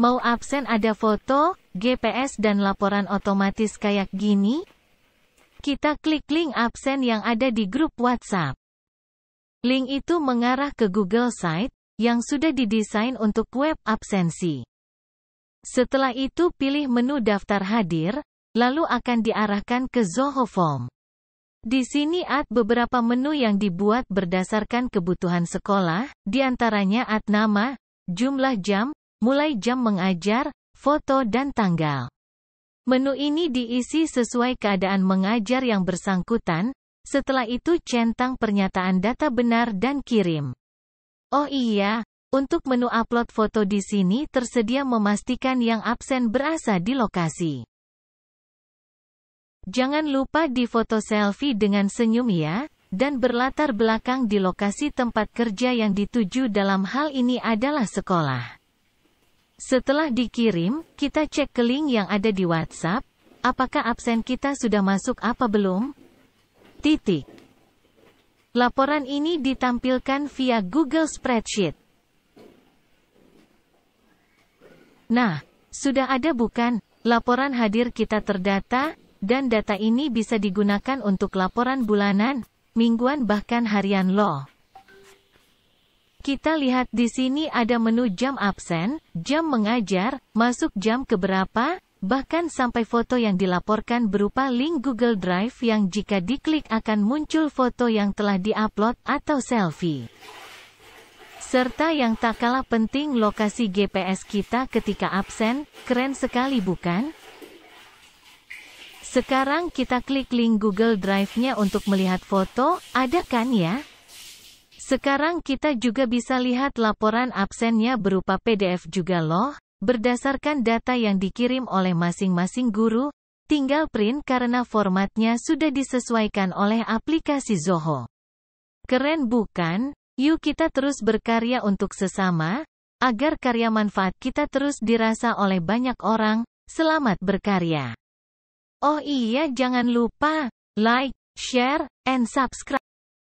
Mau absen ada foto, GPS dan laporan otomatis kayak gini? Kita klik link absen yang ada di grup WhatsApp. Link itu mengarah ke Google Site, yang sudah didesain untuk web absensi. Setelah itu pilih menu daftar hadir, lalu akan diarahkan ke Zoho Form. Di sini ada beberapa menu yang dibuat berdasarkan kebutuhan sekolah, diantaranya ad nama, jumlah jam, mulai jam mengajar, foto dan tanggal. Menu ini diisi sesuai keadaan mengajar yang bersangkutan, setelah itu centang pernyataan data benar dan kirim. Oh iya, untuk menu upload foto di sini tersedia memastikan yang absen berasa di lokasi. Jangan lupa di foto selfie dengan senyum ya, dan berlatar belakang di lokasi tempat kerja yang dituju dalam hal ini adalah sekolah. Setelah dikirim, kita cek ke link yang ada di WhatsApp, apakah absen kita sudah masuk apa belum? Titik. Laporan ini ditampilkan via Google Spreadsheet. Nah, sudah ada bukan? Laporan hadir kita terdata, dan data ini bisa digunakan untuk laporan bulanan, mingguan bahkan harian loh. Kita lihat di sini ada menu jam absen, jam mengajar, masuk jam ke berapa, bahkan sampai foto yang dilaporkan berupa link Google Drive yang jika diklik akan muncul foto yang telah diupload atau selfie. Serta yang tak kalah penting lokasi GPS kita ketika absen, keren sekali bukan? Sekarang kita klik link Google Drive-nya untuk melihat foto, ada kan ya? Sekarang kita juga bisa lihat laporan absennya berupa PDF juga loh, berdasarkan data yang dikirim oleh masing-masing guru, tinggal print karena formatnya sudah disesuaikan oleh aplikasi Zoho. Keren bukan? Yuk kita terus berkarya untuk sesama, agar karya manfaat kita terus dirasa oleh banyak orang, selamat berkarya. Oh iya jangan lupa, like, share, and subscribe.